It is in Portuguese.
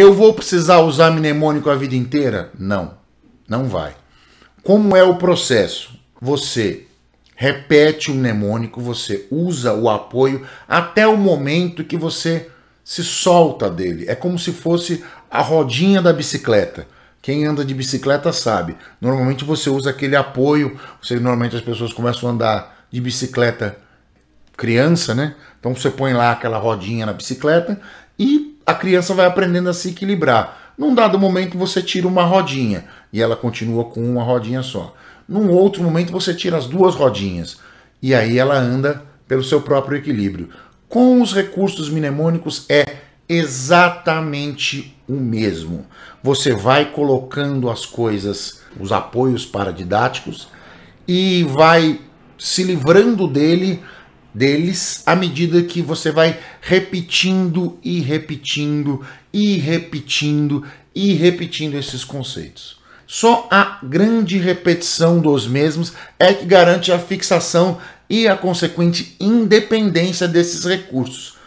Eu vou precisar usar mnemônico a vida inteira? Não, não vai. Como é o processo? Você repete o mnemônico, você usa o apoio até o momento que você se solta dele. É como se fosse a rodinha da bicicleta. Quem anda de bicicleta sabe. Normalmente você usa aquele apoio, você, normalmente as pessoas começam a andar de bicicleta criança, né? Então você põe lá aquela rodinha na bicicleta e a criança vai aprendendo a se equilibrar. Num dado momento você tira uma rodinha e ela continua com uma rodinha só. Num outro momento você tira as duas rodinhas e aí ela anda pelo seu próprio equilíbrio. Com os recursos mnemônicos é exatamente o mesmo. Você vai colocando as coisas, os apoios paradidáticos e vai se livrando dele deles à medida que você vai repetindo e repetindo e repetindo e repetindo esses conceitos. Só a grande repetição dos mesmos é que garante a fixação e a consequente independência desses recursos.